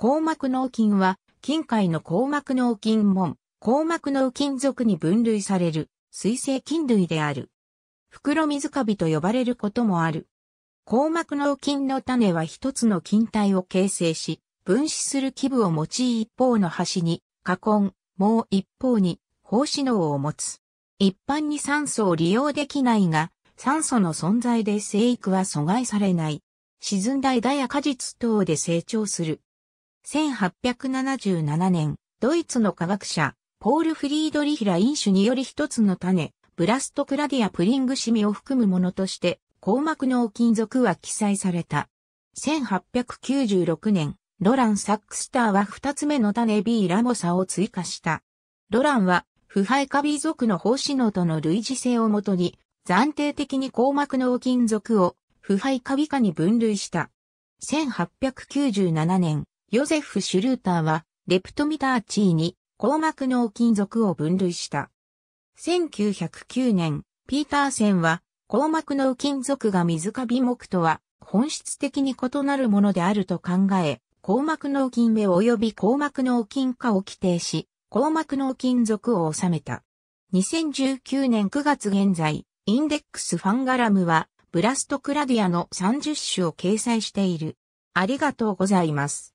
硬膜脳筋は、近海の硬膜脳筋門、硬膜脳筋属に分類される、水性菌類である。袋水カビと呼ばれることもある。硬膜脳筋の種は一つの菌体を形成し、分子する基部を用い一方の端に、花根、もう一方に、胞子脳を持つ。一般に酸素を利用できないが、酸素の存在で生育は阻害されない。沈んだ枝や果実等で成長する。1877年、ドイツの科学者、ポール・フリードリヒラ・インにより一つの種、ブラストクラディア・プリングシミを含むものとして、硬膜の金属は記載された。1896年、ロラン・サックスターは二つ目の種 B ラモサを追加した。ロランは、腐敗カビ属の放射能との類似性をもとに、暫定的に硬膜の金属を腐敗カビ科に分類した。1897年、ヨゼフ・シュルーターは、レプトミターチーに、硬膜脳金属を分類した。1909年、ピーターセンは、硬膜脳金属が水か微目とは、本質的に異なるものであると考え、硬膜脳金目及び硬膜脳金化を規定し、硬膜脳金属を収めた。2019年9月現在、インデックスファンガラムは、ブラストクラディアの30種を掲載している。ありがとうございます。